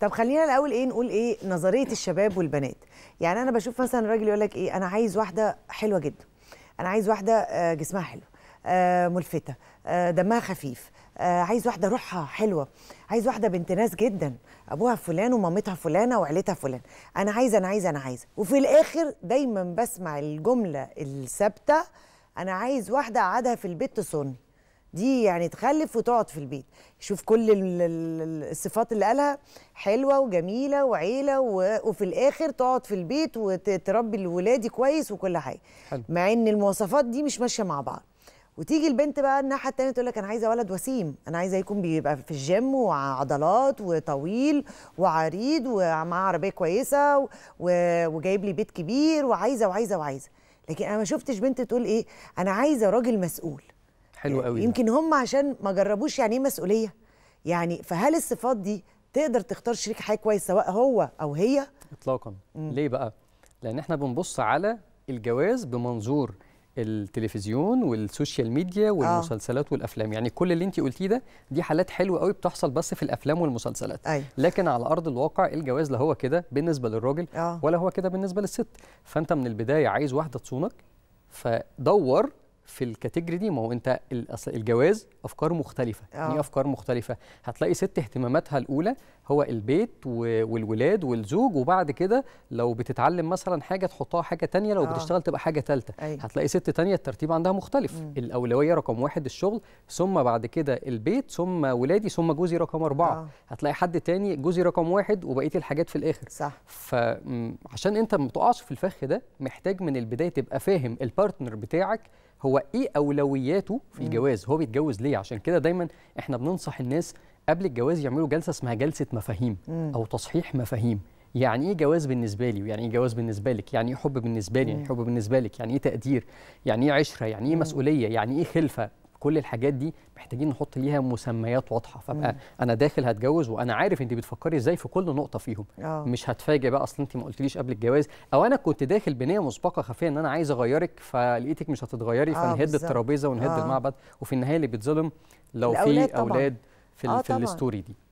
طب خلينا الاول ايه نقول ايه نظريه الشباب والبنات يعني انا بشوف مثلا راجل يقول لك ايه انا عايز واحده حلوه جدا انا عايز واحده آه، جسمها حلو آه، ملفته آه، دمها خفيف عايز واحده روحها حلوه عايز واحده بنت ناس جدا ابوها فلان ومامتها فلانه وعيلتها فلان انا عايزه انا عايزه انا عايزه وفي الاخر دايما بسمع الجمله الثابته انا عايز واحده قعدها في البيت تصون دي يعني تخلف وتقعد في البيت شوف كل الصفات اللي قالها حلوه وجميله وعيله وفي الاخر تقعد في البيت وتربي الولاد كويس وكل حاجه حلو. مع ان المواصفات دي مش ماشيه مع بعض وتيجي البنت بقى الناحيه الثانيه تقول لك انا عايزه ولد وسيم انا عايزه يكون بيبقى في الجيم وعضلات وطويل وعريض ومعاه عربيه كويسه و... وجايب لي بيت كبير وعايزه وعايزه وعايزه لكن انا ما شفتش بنت تقول ايه انا عايزه راجل مسؤول حلو يعني قوي يمكن هم عشان ما جربوش يعني ايه مسؤوليه يعني فهل الصفات دي تقدر تختار شريك حياه كويس سواء هو او هي اطلاقا مم. ليه بقى لان احنا بنبص على الجواز بمنظور التلفزيون والسوشيال ميديا آه. والمسلسلات آه. والافلام يعني كل اللي انت قلتيه ده دي حالات حلوه قوي بتحصل بس في الافلام والمسلسلات أي. أيوه. لكن على ارض الواقع الجواز لا هو كده بالنسبه للراجل آه. ولا هو كده بالنسبه للست فانت من البدايه عايز واحده تصونك فدور في الكاتيجري دي ما هو انت الجواز افكار مختلفه أوه. يعني إيه افكار مختلفه هتلاقي ست اهتماماتها الاولى هو البيت والولاد والزوج وبعد كده لو بتتعلم مثلا حاجه تحطها حاجه تانية لو أوه. بتشتغل تبقى حاجه ثالثه أيوه. هتلاقي ست تانية الترتيب عندها مختلف م. الاولويه رقم واحد الشغل ثم بعد كده البيت ثم ولادي ثم جوزي رقم أربعة أوه. هتلاقي حد تاني جوزي رقم واحد وبقيه الحاجات في الاخر صح فعشان انت ما تقعش في الفخ ده محتاج من البدايه تبقى فاهم البارتنر بتاعك هو ايه اولوياته في الجواز هو بيتجوز ليه عشان كده دايما احنا بننصح الناس قبل الجواز يعملوا جلسه اسمها جلسه مفاهيم او تصحيح مفاهيم يعني ايه جواز بالنسبه لي ويعني ايه جواز بالنسبه لك يعني ايه حب بالنسبه لي يعني حب بالنسبه لك يعني ايه تقدير يعني ايه عشره يعني ايه مسؤوليه يعني ايه خلفه كل الحاجات دي محتاجين نحط ليها مسميات واضحه فابقى مم. انا داخل هتجوز وانا عارف انت بتفكري ازاي في كل نقطه فيهم أوه. مش هتفاجئ بقى اصل انت ما قلتليش قبل الجواز او انا كنت داخل بنيه مسبقه خفيه ان انا عايز اغيرك فلقيتك مش هتتغيري آه، فنهد الترابيزه ونهد أوه. المعبد وفي النهايه اللي بيتظلم لو في اولاد طبعًا. في, آه في الستوري دي